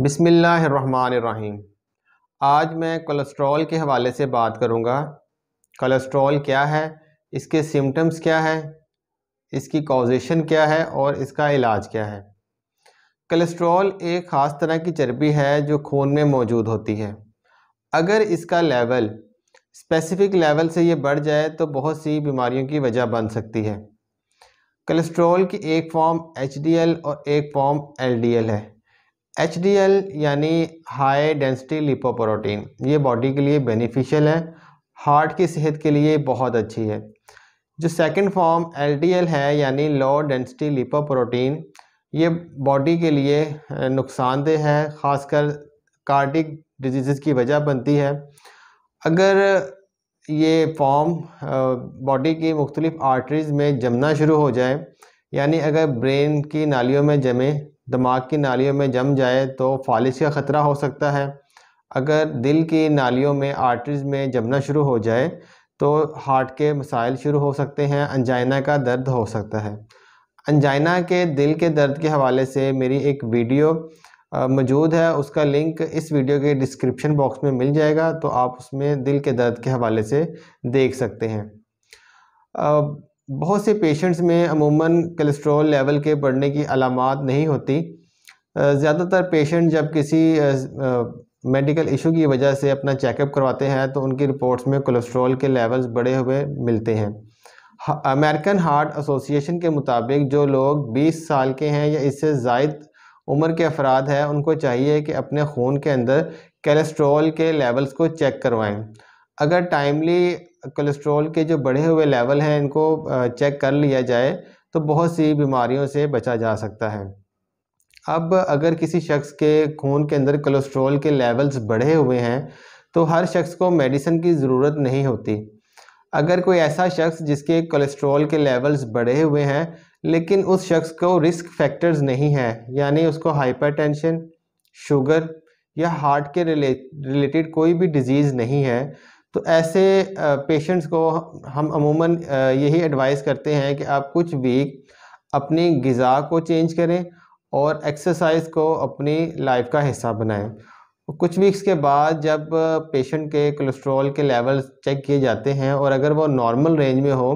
बिसमीम आज मैं कोलेस्ट्रॉल के हवाले से बात करूंगा कोलेस्ट्रॉल क्या है इसके सिम्टम्स क्या है इसकी कॉजेशन क्या है और इसका इलाज क्या है कोलेस्ट्रॉल एक ख़ास तरह की चर्बी है जो खून में मौजूद होती है अगर इसका लेवल स्पेसिफिक लेवल से ये बढ़ जाए तो बहुत सी बीमारियों की वजह बन सकती है कोलेस्ट्रॉल की एक फॉर्म एच और एक फॉर्म एल है एच यानी हाई डेंसिटी लिपोप्रोटीन ये बॉडी के लिए बेनिफिशियल है हार्ट की सेहत के लिए बहुत अच्छी है जो सेकंड फॉर्म एल है यानी लो डेंसिटी लिपोप्रोटीन ये बॉडी के लिए नुकसानदेह है ख़ासकर कार्डिक डिजीज़ की वजह बनती है अगर ये फॉर्म बॉडी की मुख्तलिफ आर्टरीज़ में जमना शुरू हो जाए यानी अगर ब्रेन की नालियों में जमे दिमाग की नालियों में जम जाए तो फालिश का ख़तरा हो सकता है अगर दिल की नालियों में आर्टरीज में जमना शुरू हो जाए तो हार्ट के मसाइल शुरू हो सकते हैं अनजाइना का दर्द हो सकता है अनजाइना के दिल के दर्द के हवाले से मेरी एक वीडियो मौजूद है उसका लिंक इस वीडियो के डिस्क्रिप्शन बॉक्स में मिल जाएगा तो आप उसमें दिल के दर्द के हवाले से देख सकते हैं बहुत से पेशेंट्स में अमूमन कोलेस्ट्रॉल लेवल के बढ़ने की अलामत नहीं होती ज़्यादातर पेशेंट जब किसी मेडिकल इशू की वजह से अपना चेकअप करवाते हैं तो उनकी रिपोर्ट्स में कोलेस्ट्रॉल के लेवल्स बढ़े हुए मिलते हैं अमेरिकन हार्ट एसोसिएशन के मुताबिक जो लोग 20 साल के हैं या इससे जायद उम्र के अफराद हैं उनको चाहिए कि अपने खून के अंदर कोलेस्ट्रॉल के लेवल्स को चेक करवाएं अगर टाइमली कोलेस्ट्रॉल के जो बढ़े हुए लेवल हैं इनको चेक कर लिया जाए तो बहुत सी बीमारियों से बचा जा सकता है अब अगर किसी शख्स के खून के अंदर कोलेस्ट्रॉल के लेवल्स बढ़े हुए हैं तो हर शख्स को मेडिसिन की ज़रूरत नहीं होती अगर कोई ऐसा शख्स जिसके कोलेस्ट्रॉल के लेवल्स बढ़े हुए हैं लेकिन उस शख्स को रिस्क फैक्टर्स नहीं है यानी उसको हाइपरटेंशन शुगर या हार्ट के रिले रिलेटेड कोई भी डिज़ीज़ नहीं है तो ऐसे पेशेंट्स को हम अमूमन यही एडवाइस करते हैं कि आप कुछ वीक अपनी गज़ा को चेंज करें और एक्सरसाइज को अपनी लाइफ का हिस्सा बनाएं कुछ वीक्स के बाद जब पेशेंट के कोलेस्ट्रॉल के लेवल चेक किए जाते हैं और अगर वो नॉर्मल रेंज में हो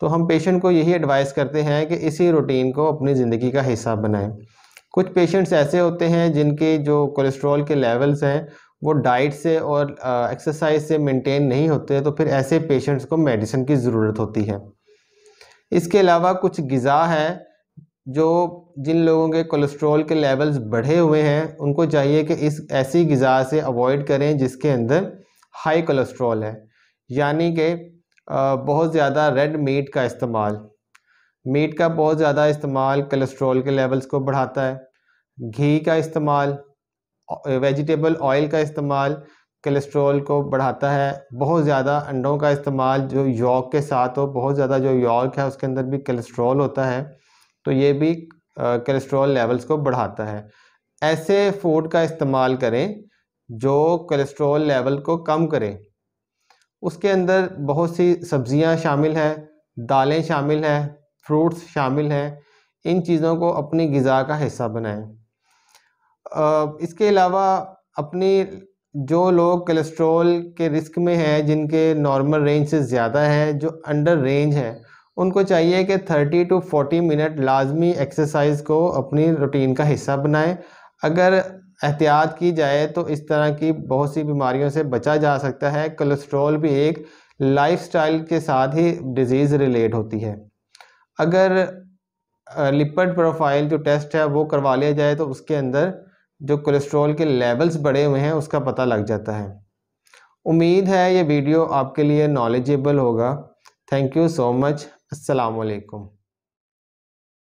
तो हम पेशेंट को यही एडवाइस करते हैं कि इसी रूटीन को अपनी ज़िंदगी का हिस्सा बनाएं कुछ पेशेंट्स ऐसे होते हैं जिनके जो कोलेस्ट्रॉल के लेवल्स हैं वो डाइट से और एक्सरसाइज से मेंटेन नहीं होते तो फिर ऐसे पेशेंट्स को मेडिसिन की ज़रूरत होती है इसके अलावा कुछ गज़ा है जो जिन लोगों के कोलेस्ट्रॉल के लेवल्स बढ़े हुए हैं उनको चाहिए कि इस ऐसी गज़ा से अवॉइड करें जिसके अंदर हाई कोलेस्ट्रॉल है यानी कि बहुत ज़्यादा रेड मीट का इस्तेमाल मीट का बहुत ज़्यादा इस्तेमाल कोलेस्ट्रॉल के लेवल्स को बढ़ाता है घी का इस्तेमाल वेजिटेबल ऑयल का इस्तेमाल कोलेस्ट्रॉल को बढ़ाता है बहुत ज़्यादा अंडों का इस्तेमाल जो यॉक के साथ हो बहुत ज़्यादा जो यॉक है उसके अंदर भी कोलेस्ट्रॉल होता है तो ये भी कोलेस्ट्रॉल लेवल्स को बढ़ाता है ऐसे फूड का इस्तेमाल करें जो कोलेस्ट्रॉल लेवल को कम करें उसके अंदर बहुत सी सब्जियां शामिल हैं दालें शामिल हैं फ्रूट्स शामिल हैं इन चीज़ों को अपनी गज़ा का हिस्सा बनाएं इसके अलावा अपनी जो लोग कोलेस्ट्रॉल के रिस्क में हैं जिनके नॉर्मल रेंज से ज़्यादा है जो अंडर रेंज है उनको चाहिए कि 30 टू 40 मिनट लाजमी एक्सरसाइज को अपनी रूटीन का हिस्सा बनाएं अगर एहतियात की जाए तो इस तरह की बहुत सी बीमारियों से बचा जा सकता है कोलेस्ट्रॉल भी एक लाइफस्टाइल के साथ ही डिजीज़ रिलेट होती है अगर लिपड प्रोफाइल जो टेस्ट है वो करवा लिया जाए तो उसके अंदर जो कोलेस्ट्रॉल के लेवल्स बढ़े हुए हैं उसका पता लग जाता है उम्मीद है ये वीडियो आपके लिए नॉलेजेबल होगा थैंक यू सो मच वालेकुम